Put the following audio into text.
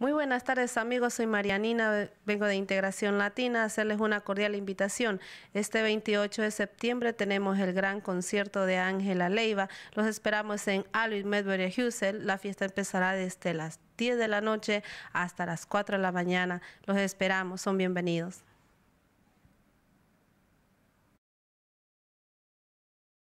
Muy buenas tardes amigos, soy Marianina, vengo de Integración Latina, hacerles una cordial invitación. Este 28 de septiembre tenemos el gran concierto de Ángela Leiva, los esperamos en Alois Medbury Husel, la fiesta empezará desde las 10 de la noche hasta las 4 de la mañana, los esperamos, son bienvenidos.